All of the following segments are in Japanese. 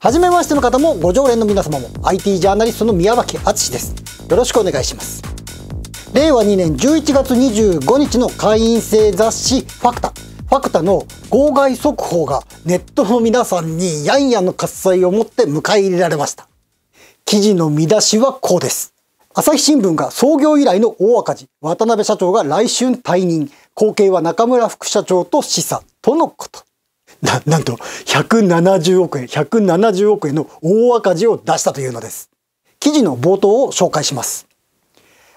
初めましての方もご常連の皆様も IT ジャーナリストの宮脇敦ですよろしくお願いします令和2年11月25日の会員制雑誌「ファクタ」ファクタの号外速報がネットの皆さんにやんやの喝采をもって迎え入れられました記事の見出しはこうです朝日新聞が創業以来の大赤字渡辺社長が来春退任後継は中村副社長と示唆とのことななんと170億円170億円の大赤字を出したというのです記事の冒頭を紹介します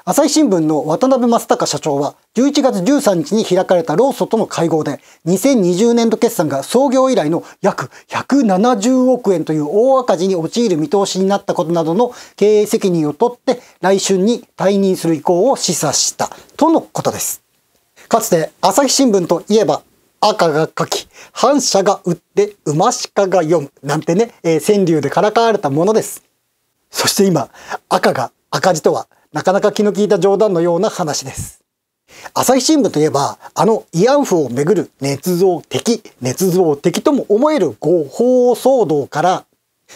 朝日新聞の渡辺正隆社長は11月13日に開かれた労組との会合で2020年度決算が創業以来の約170億円という大赤字に陥る見通しになったことなどの経営責任を取って来春に退任する意向を示唆したとのことです。かつて朝日新聞といえば赤が書き、反射が打って、馬鹿が読む。なんてね、えー、川柳でからかわれたものです。そして今、赤が赤字とは、なかなか気の利いた冗談のような話です。朝日新聞といえば、あの慰安婦をめぐる捏造的、捏造的とも思える誤報騒動から、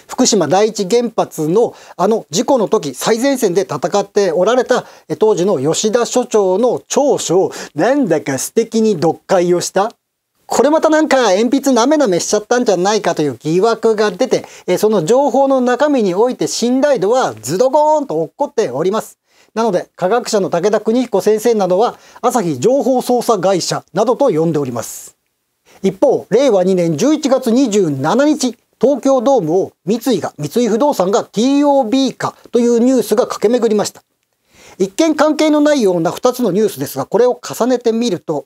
福島第一原発のあの事故の時最前線で戦っておられた当時の吉田所長の長所をなんだか素敵に読解をしたこれまたなんか鉛筆なめなめしちゃったんじゃないかという疑惑が出て、えその情報の中身において信頼度はズドゴーンと落っこっております。なので、科学者の武田邦彦先生などは、朝日情報操作会社などと呼んでおります。一方、令和2年11月27日、東京ドームを三井が、三井不動産が TOB 化というニュースが駆け巡りました。一見関係のないような2つのニュースですが、これを重ねてみると、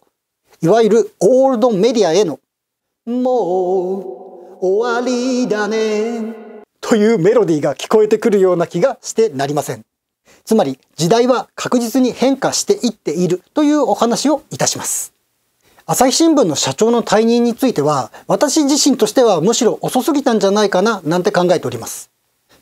いわゆるオールドメディアへのもう終わりだねというメロディーが聞こえてくるような気がしてなりません。つまり時代は確実に変化していっているというお話をいたします。朝日新聞の社長の退任については私自身としてはむしろ遅すぎたんじゃないかななんて考えております。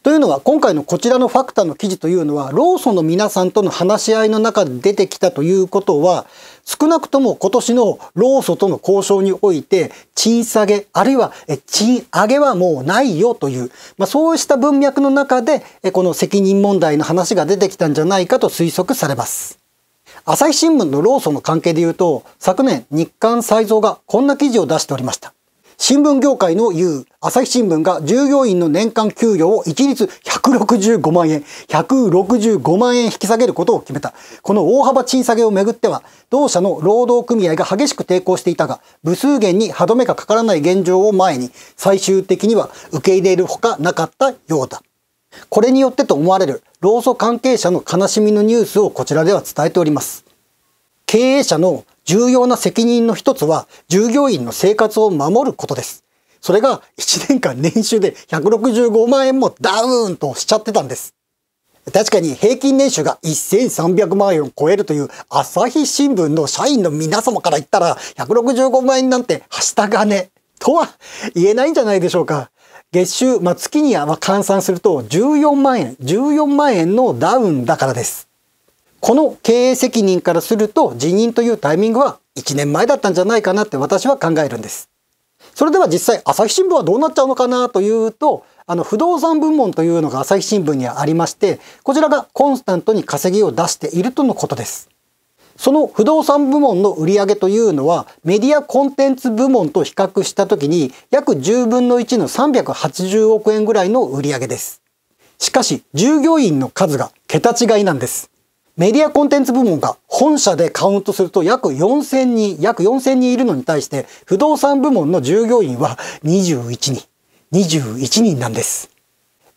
というのは今回のこちらのファクターの記事というのはローソンの皆さんとの話し合いの中で出てきたということは少なくとも今年のローソンとの交渉において賃下げあるいは賃上げはもうないよという、まあ、そうした文脈の中でこの責任問題の話が出てきたんじゃないかと推測されます。朝日新聞のローソンの関係で言うと昨年日刊再造がこんな記事を出しておりました。新聞業界の言う、朝日新聞が従業員の年間給与を一律165万円、165万円引き下げることを決めた。この大幅賃下げをめぐっては、同社の労働組合が激しく抵抗していたが、部数減に歯止めがかからない現状を前に、最終的には受け入れるほかなかったようだ。これによってと思われる、労組関係者の悲しみのニュースをこちらでは伝えております。経営者の重要な責任の一つは従業員の生活を守ることです。それが1年間年収で165万円もダウンとしちゃってたんです。確かに平均年収が1300万円を超えるという朝日新聞の社員の皆様から言ったら165万円なんてはした金とは言えないんじゃないでしょうか。月収、まあ、月には換算すると14万円、14万円のダウンだからです。この経営責任からすると辞任というタイミングは1年前だったんじゃないかなって私は考えるんです。それでは実際朝日新聞はどうなっちゃうのかなというとあの不動産部門というのが朝日新聞にはありましてこちらがコンスタントに稼ぎを出しているとのことです。その不動産部門の売上というのはメディアコンテンツ部門と比較した時に約10分の1の380億円ぐらいの売上です。しかし従業員の数が桁違いなんです。メディアコンテンツ部門が本社でカウントすると約4000人、約4000人いるのに対して、不動産部門の従業員は21人、21人なんです。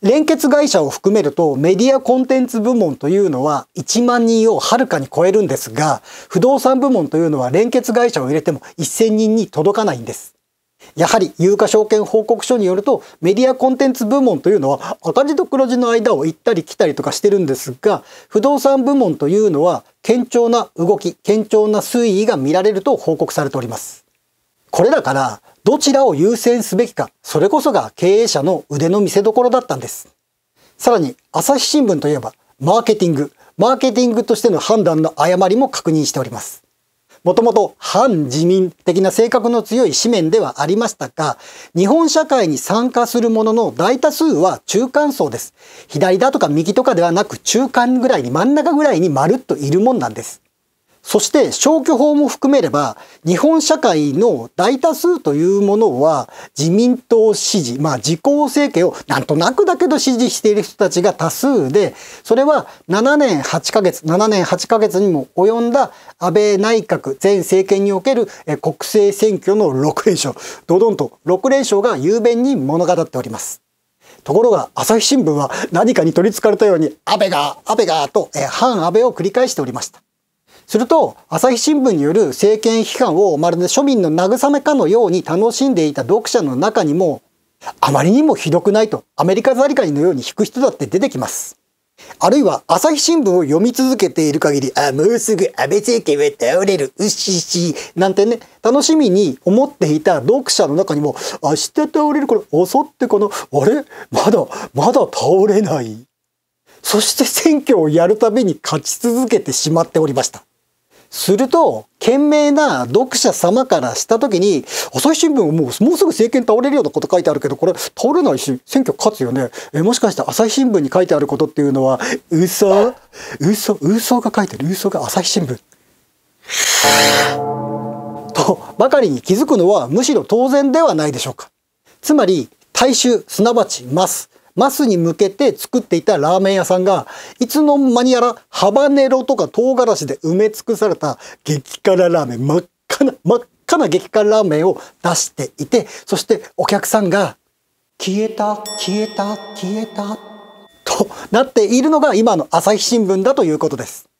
連結会社を含めるとメディアコンテンツ部門というのは1万人をはるかに超えるんですが、不動産部門というのは連結会社を入れても1000人に届かないんです。やはり有価証券報告書によるとメディアコンテンツ部門というのは赤字と黒字の間を行ったり来たりとかしてるんですが不動産部門というのは堅調な動き堅調な推移が見られると報告されております。これだからどちらを優先すべきかそれこそが経営者の腕の見せ所だったんです。さらに朝日新聞といえばマーケティングマーケティングとしての判断の誤りも確認しております。もともと反自民的な性格の強い紙面ではありましたが、日本社会に参加するものの大多数は中間層です。左だとか右とかではなく中間ぐらいに真ん中ぐらいにまるっといるもんなんです。そして消去法も含めれば日本社会の大多数というものは自民党支持まあ自公政権をなんとなくだけど支持している人たちが多数でそれは7年8ヶ月7年8ヶ月にも及んだ安倍内閣前政権における国政選挙の6連勝ドドンと6連勝が雄弁に物語っております。ところが朝日新聞は何かに取りつかれたように安倍が安倍がと反安倍を繰り返しておりました。すると朝日新聞による政権批判をまるで庶民の慰めかのように楽しんでいた読者の中にもあまりにもひどくないとアメリカザリガニのように引く人だって出てきます。あるいは朝日新聞を読み続けている限り、あ、もうすぐ安倍政権は倒れる、うっしーし、なんてね、楽しみに思っていた読者の中にも、明日倒れるこれ、襲ってかな、あれまだ、まだ倒れない。そして選挙をやるたびに勝ち続けてしまっておりました。すると、賢明な読者様からしたときに、朝日新聞もうもうすぐ政権倒れるようなこと書いてあるけど、これ倒れないし、選挙勝つよね。え、もしかして朝日新聞に書いてあることっていうのは、嘘嘘嘘が書いてる。嘘が朝日新聞。とばかりに気づくのはむしろ当然ではないでしょうか。つまり、大衆、すなわちマス。マスに向けて作っていたラーメン屋さんが、いつの間にやらハバネロとか唐辛子で埋め尽くされた激辛ラーメン、真っ赤な、真っ赤な激辛ラーメンを出していて、そしてお客さんが、消えた、消えた、消えた、となっているのが今の朝日新聞だということです。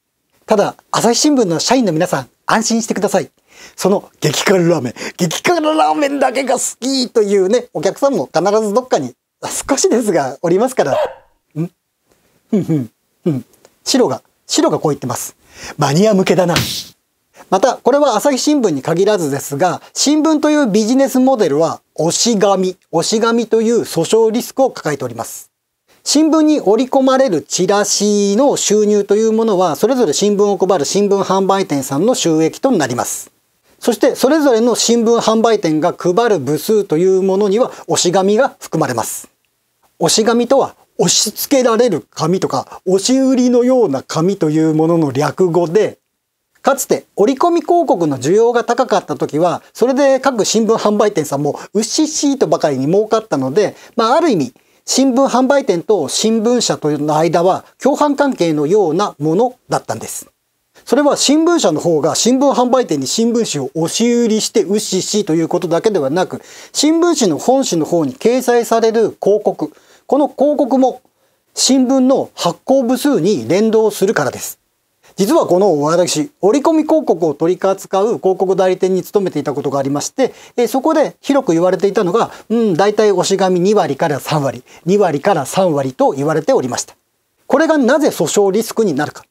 ただ、朝日新聞の社員の皆さん、安心してください。その激辛ラーメン、激辛ラーメンだけが好きというね、お客さんも必ずどっかに少しですが、おりますから。んふんふん、ふん。白が、白がこう言ってます。マニア向けだな。また、これは朝日新聞に限らずですが、新聞というビジネスモデルは、押し紙、押し紙という訴訟リスクを抱えております。新聞に織り込まれるチラシの収入というものは、それぞれ新聞を配る新聞販売店さんの収益となります。そしてそれぞれの新聞販売店が配る部数というものには押し紙が含まれます。押し紙とは押し付けられる紙とか押し売りのような紙というものの略語でかつて折り込み広告の需要が高かった時はそれで各新聞販売店さんもうっしっしーとばかりに儲かったので、まあ、ある意味新聞販売店と新聞社との間は共犯関係のようなものだったんです。それは新聞社の方が新聞販売店に新聞紙を押し売りしてっししということだけではなく新聞紙の本紙の方に掲載される広告この広告も新聞の発行部数に連動するからです実はこの私折り込み広告を取り扱う広告代理店に勤めていたことがありましてえそこで広く言われていたのが、うん、大体押し紙2割から3割2割から3割と言われておりましたこれがなぜ訴訟リスクになるか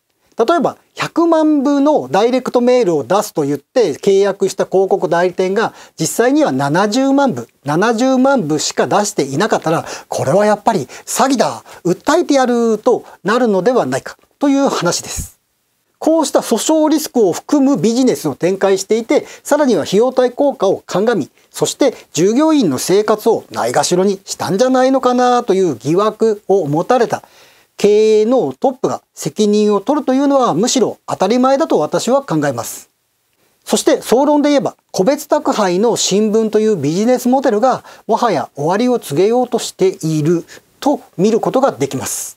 例えば100万部のダイレクトメールを出すと言って契約した広告代理店が実際には70万部70万部しか出していなかったらこれはやっぱり詐欺だ訴えてやるとなるのではないかという話です。こうした訴訟リスクを含むビジネスを展開していて、さらには費用対効果を鑑み、そして従業員の生活をないがしろにしたんじゃないのかなという疑惑を持たれた経営のトップが責任を取るというのはむしろ当たり前だと私は考えます。そして総論で言えば個別宅配の新聞というビジネスモデルがもはや終わりを告げようとしていると見ることができます。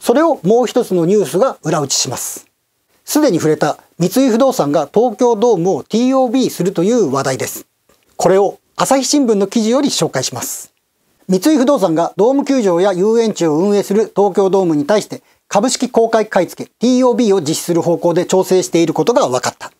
それをもう一つのニュースが裏打ちします。すでに触れた三井不動産が東京ドームを TOB するという話題です。これを朝日新聞の記事より紹介します。三井不動産がドーム球場や遊園地を運営する東京ドームに対して株式公開買付 TOB を実施する方向で調整していることが分かった。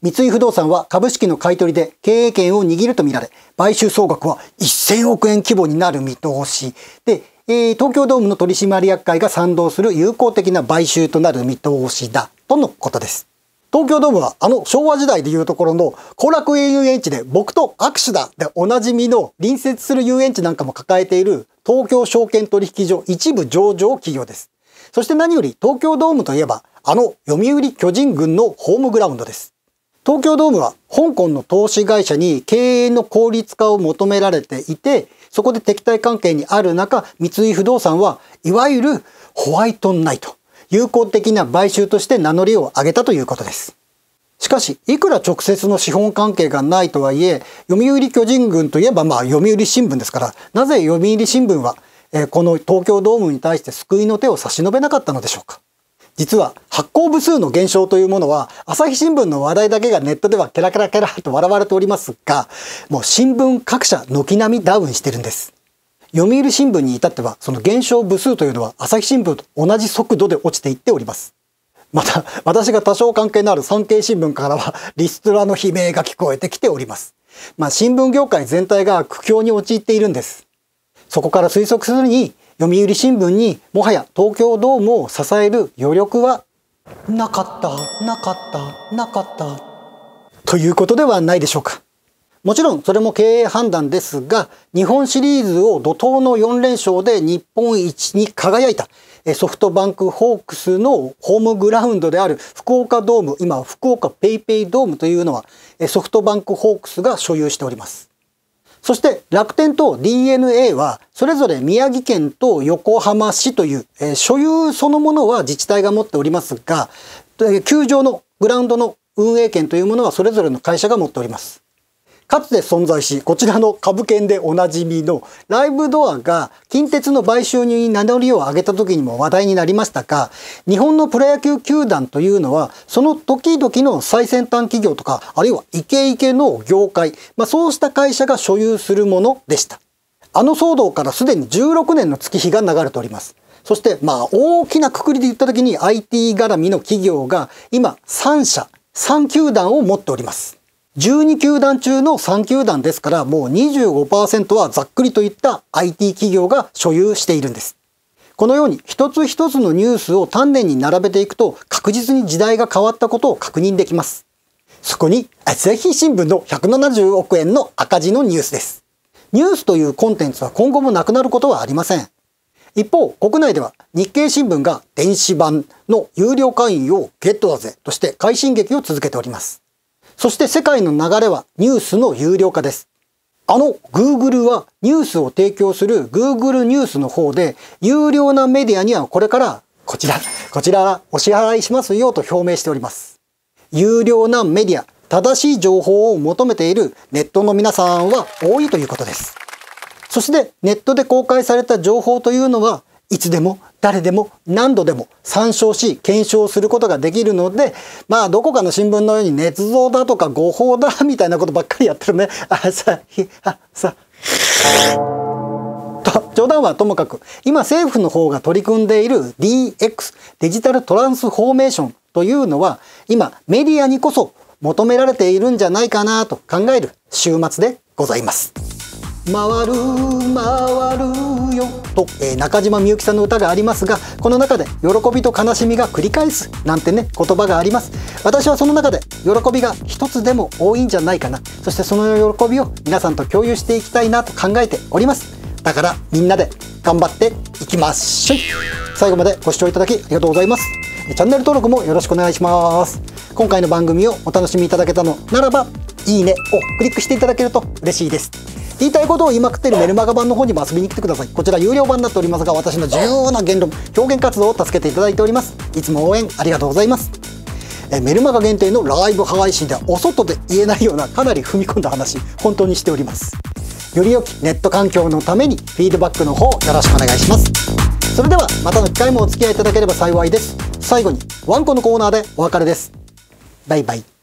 三井不動産は株式の買い取りで経営権を握るとみられ、買収総額は1000億円規模になる見通し。で、えー、東京ドームの取締役会が賛同する友好的な買収となる見通しだ、とのことです。東京ドームはあの昭和時代でいうところの後楽園遊園地で僕と握手だでおなじみの隣接する遊園地なんかも抱えている東京証券取引所一部上場企業です。そして何より東京ドームといえばあの読売巨人軍のホームグラウンドです。東京ドームは香港の投資会社に経営の効率化を求められていてそこで敵対関係にある中三井不動産はいわゆるホワイトナイト友好的な買収として名乗りを上げたということです。しかし、いくら直接の資本関係がないとはいえ、読売巨人軍といえばまあ読売新聞ですから、なぜ読売新聞は、えこの東京ドームに対して救いの手を差し伸べなかったのでしょうか。実は発行部数の減少というものは朝日新聞の話題だけがネットではケラケラケラと笑われておりますがもう新聞各社軒並みダウンしてるんです読売新聞に至ってはその減少部数というのは朝日新聞と同じ速度で落ちていっております。また私が多少関係のある産経新聞からはリストラの悲鳴が聞こえてきております。まあ新聞業界全体が苦境に陥っているんです。そこから推測するに読売新聞にもはや東京ドームを支える余力はなかったなかったなかったということではないでしょうか。もちろんそれも経営判断ですが、日本シリーズを怒涛の4連勝で日本一に輝いた、ソフトバンクホークスのホームグラウンドである福岡ドーム、今福岡ペイペイドームというのはソフトバンクホークスが所有しております。そして楽天と DNA はそれぞれ宮城県と横浜市という、え所有そのものは自治体が持っておりますが、球場のグラウンドの運営権というものはそれぞれの会社が持っております。かつて存在し、こちらの株券でおなじみのライブドアが近鉄の買収に名乗りを上げた時にも話題になりましたが、日本のプロ野球球団というのは、その時々の最先端企業とか、あるいはイケイケの業界、まあ、そうした会社が所有するものでした。あの騒動からすでに16年の月日が流れております。そして、まあ、大きなくくりで言った時に IT 絡みの企業が今3社、3球団を持っております。12球団中の3球団ですからもう25%はざっくりといった IT 企業が所有しているんです。このように一つ一つのニュースを丹念に並べていくと確実に時代が変わったことを確認できます。そこにぜひ新聞の170億円の赤字のニュースです。ニュースというコンテンツは今後もなくなることはありません。一方、国内では日経新聞が電子版の有料会員をゲットだぜとして快進撃を続けております。そして世界の流れはニュースの有料化です。あの Google はニュースを提供する Google ニュースの方で有料なメディアにはこれからこちら、こちらお支払いしますよと表明しております。有料なメディア、正しい情報を求めているネットの皆さんは多いということです。そしてネットで公開された情報というのはいつでも誰でも何度でも参照し検証することができるのでまあどこかの新聞のように捏造だとか誤報だみたいなことばっかりやってるねあさひあさと冗談はともかく今政府の方が取り組んでいる DX デジタルトランスフォーメーションというのは今メディアにこそ求められているんじゃないかなと考える週末でございます。回る回るよと、えー、中島みゆきさんの歌がありますがこの中で喜びと悲しみが繰り返すなんてね言葉があります私はその中で喜びが一つでも多いんじゃないかなそしてその喜びを皆さんと共有していきたいなと考えておりますだからみんなで頑張っていきましょう最後までご視聴いただきありがとうございますチャンネル登録もよろしくお願いします今回の番組をお楽しみいただけたのならばいいねをクリックしていただけると嬉しいです言いたいことを言いまくっているメルマガ版の方にも遊びに来てくださいこちら有料版になっておりますが私の重要な言論表現活動を助けていただいておりますいつも応援ありがとうございますえメルマガ限定のライブ配信ではお外で言えないようなかなり踏み込んだ話本当にしておりますより良きネット環境のためにフィードバックの方よろしくお願いしますそれではまたの機会もお付き合いいただければ幸いです最後にワンコのコーナーでお別れですバイバイ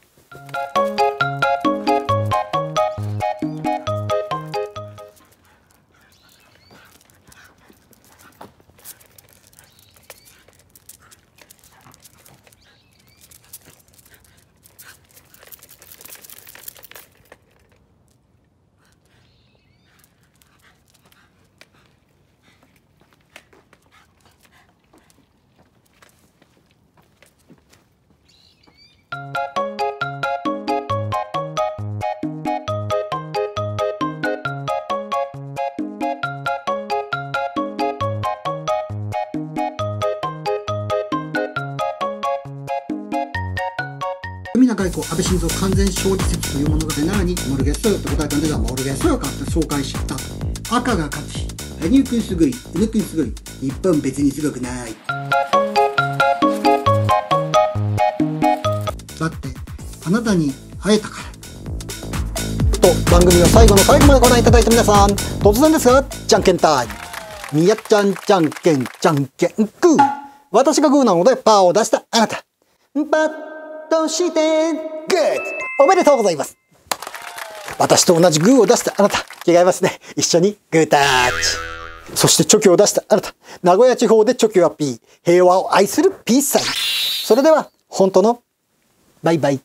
こう安倍晋三完全勝利席というものがならにモルゲストと答えたんですがモルゲスをかと紹介した赤が勝ち羽生君すごい犬野君すごい日本別にすごくないだってあなたに会えたからと番組の最後の最後までご覧いただいた皆さん突然ですがじゃんけんタイムみやちゃんじゃんけんじゃんけんグー私がグーなのでパーを出したあなたパッとしてグッおめでとうございます私と同じグーを出したあなた着替えますね一緒にグータッチそしてチョキを出したあなた名古屋地方でチョキはピー平和を愛するピースさんそれでは本当のバイバイ